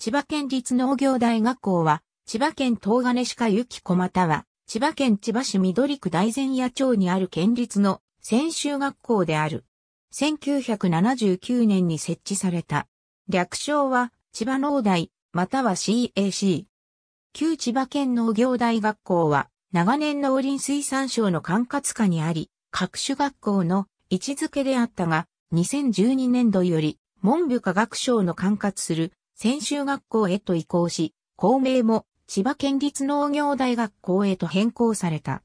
千葉県立農業大学校は、千葉県東金市下雪子または、千葉県千葉市緑区大前野町にある県立の専修学校である。1979年に設置された。略称は、千葉農大、または CAC。旧千葉県農業大学校は、長年農林水産省の管轄下にあり、各種学校の位置づけであったが、2012年度より、文部科学省の管轄する専修学校へと移行し、校名も千葉県立農業大学校へと変更された。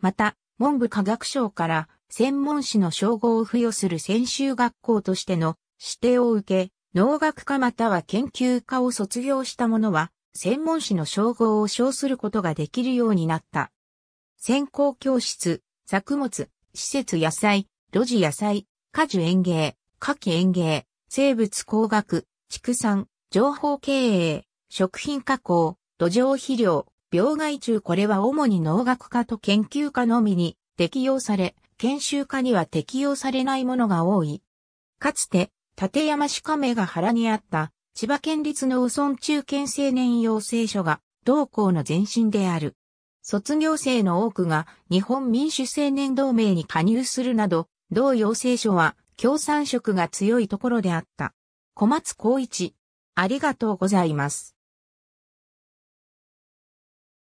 また、文部科学省から専門士の称号を付与する専修学校としての指定を受け、農学科または研究科を卒業した者は、専門士の称号を称することができるようになった。専攻教室、作物、施設野菜、路地野菜、果樹園芸、夏季園芸、生物工学、畜産、情報経営、食品加工、土壌肥料、病害虫これは主に農学科と研究科のみに適用され、研修科には適用されないものが多い。かつて、立山市亀が原にあった千葉県立の農村中堅青年養成所が同校の前身である。卒業生の多くが日本民主青年同盟に加入するなど、同養成所は共産色が強いところであった。小松光一、ありがとうございます。